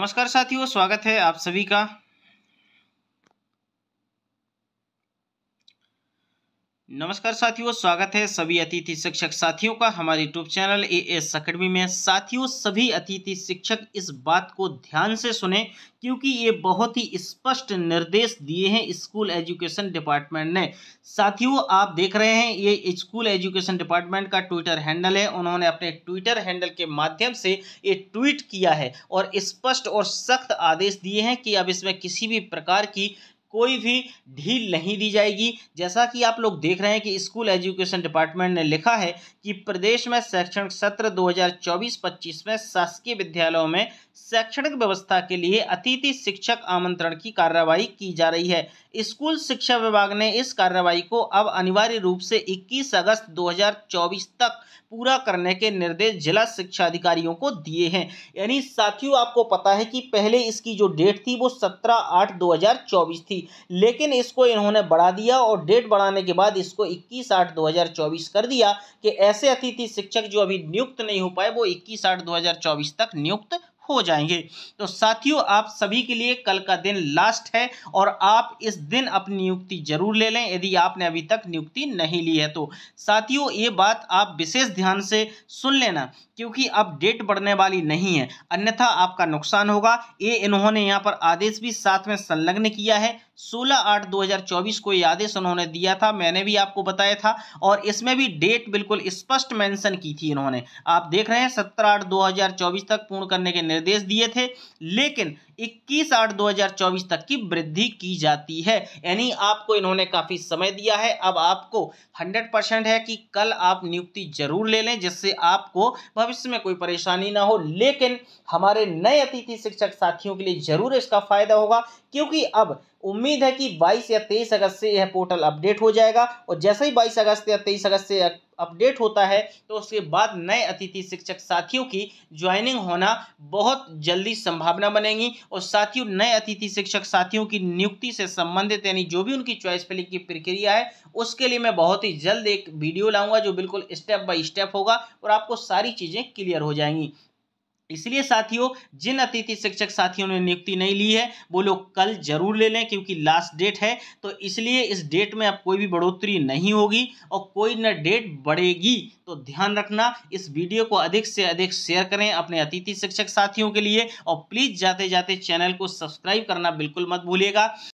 नमस्कार साथियों स्वागत है आप सभी का नमस्कार साथियों स्वागत है सभी अतिथि शिक्षक साथियों का हमारे YouTube channel A S academy में साथियों सभी अतिथि शिक्षक इस बात को ध्यान से सुने क्योंकि ये बहुत ही स्पष्ट निर्देश दिए हैं स्कूल एजुकेशन डिपार्टमेंट ने साथियों आप देख रहे हैं ये स्कूल एजुकेशन डिपार्टमेंट का ट्विटर हैंडल है उन्होंने अपने ट्विटर हैंडल के माध्यम से ये ट्वीट किया है और स्पष्ट और सख्त आदेश दिए हैं कि अब इसमें किसी भी प्रकार की कोई भी ढील नहीं दी जाएगी जैसा कि आप लोग देख रहे हैं कि स्कूल एजुकेशन डिपार्टमेंट ने लिखा है कि प्रदेश में शैक्षणिक सत्र 2024-25 में शासकीय विद्यालयों में शैक्षणिक व्यवस्था के लिए अतिथि शिक्षक आमंत्रण की कार्रवाई की जा रही है स्कूल शिक्षा विभाग ने इस कार्रवाई को अब अनिवार्य रूप से इक्कीस अगस्त दो तक पूरा करने के निर्देश जिला शिक्षा अधिकारियों को दिए हैं यानी साथियों आपको पता है कि पहले इसकी जो डेट थी वो सत्रह आठ दो थी थी लेकिन इसको इन्होंने बढ़ा दिया और डेट बढ़ाने के बाद इसको इक्कीस आठ दो कर दिया कि ऐसे अतिथि शिक्षक जो अभी नियुक्त नहीं हो पाए वो इक्कीस आठ दो तक नियुक्त हो जाएंगे तो साथियों आप सभी के लिए कल का दिन लास्ट है और आप इस दिन अपनी नियुक्ति जरूर ले लें यदि आपने अभी तक नियुक्ति नहीं ली है तो साथियों ये बात आप विशेष ध्यान से सुन लेना क्योंकि अब डेट बढ़ने वाली नहीं है अन्यथा आपका नुकसान होगा ये इन्होंने यहाँ पर आदेश भी साथ में संलग्न किया है 16 आठ 2024 को ये आदेश उन्होंने दिया था मैंने भी आपको बताया था और इसमें भी डेट बिल्कुल स्पष्ट मेंशन की थी इन्होंने आप देख रहे हैं 17 आठ 2024 तक पूर्ण करने के निर्देश दिए थे लेकिन इक्कीस आठ 2024 तक की वृद्धि की जाती है यानी आपको इन्होंने काफ़ी समय दिया है अब आपको 100 परसेंट है कि कल आप नियुक्ति जरूर ले लें जिससे आपको भविष्य में कोई परेशानी ना हो लेकिन हमारे नए अतिथि शिक्षक साथियों के लिए जरूर इसका फायदा होगा क्योंकि अब उम्मीद है कि 22 या 23 अगस्त से यह पोर्टल अपडेट हो जाएगा और जैसे ही 22 अगस्त या 23 अगस्त से अपडेट होता है तो उसके बाद नए अतिथि शिक्षक साथियों की ज्वाइनिंग होना बहुत जल्दी संभावना बनेगी और साथियों नए अतिथि शिक्षक साथियों की नियुक्ति से संबंधित यानी जो भी उनकी चॉइस फिलिंग की प्रक्रिया है उसके लिए मैं बहुत ही जल्द एक वीडियो लाऊंगा जो बिल्कुल स्टेप बाई स्टेप होगा और आपको सारी चीज़ें क्लियर हो जाएंगी इसलिए साथियों जिन अतिथि शिक्षक साथियों ने नियुक्ति नहीं ली है वो लोग कल जरूर ले लें क्योंकि लास्ट डेट है तो इसलिए इस डेट में अब कोई भी बढ़ोतरी नहीं होगी और कोई न डेट बढ़ेगी तो ध्यान रखना इस वीडियो को अधिक से अधिक शेयर करें अपने अतिथि शिक्षक साथियों के लिए और प्लीज़ जाते जाते चैनल को सब्सक्राइब करना बिल्कुल मत भूलिएगा